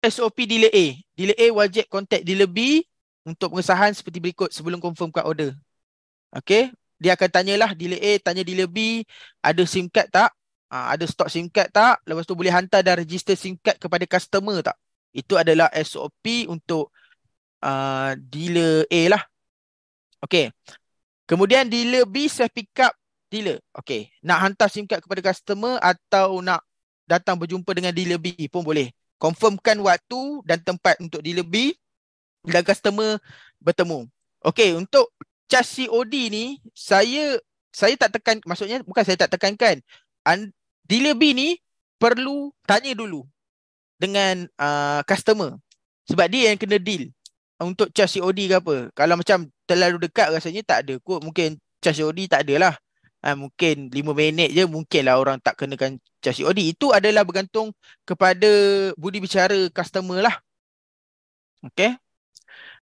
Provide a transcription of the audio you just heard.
SOP dealer A. Dealer A wajib contact dealer B untuk pengesahan seperti berikut sebelum confirmkan order. Okay. Dia akan tanyalah dealer A, tanya dealer B, ada SIM card tak? Ha, ada stok SIM card tak? Lepas tu boleh hantar dan register SIM card kepada customer tak? Itu adalah SOP untuk uh, dealer A lah. Okay. Kemudian dealer B self pick up dealer. Okay. Nak hantar SIM card kepada customer atau nak datang berjumpa dengan dealer B pun boleh confirmkan waktu dan tempat untuk delivery dan customer bertemu. Okey, untuk charge COD ni saya saya tak tekan maksudnya bukan saya tak tekankan. And, delivery ni perlu tanya dulu dengan uh, customer sebab dia yang kena deal untuk charge COD ke apa. Kalau macam terlalu dekat rasanya tak ada kot mungkin charge COD tak adalah. Ha, mungkin lima minit je mungkinlah orang tak kenakan cas COD. Oh, itu adalah bergantung kepada budi bicara customer lah. Okay.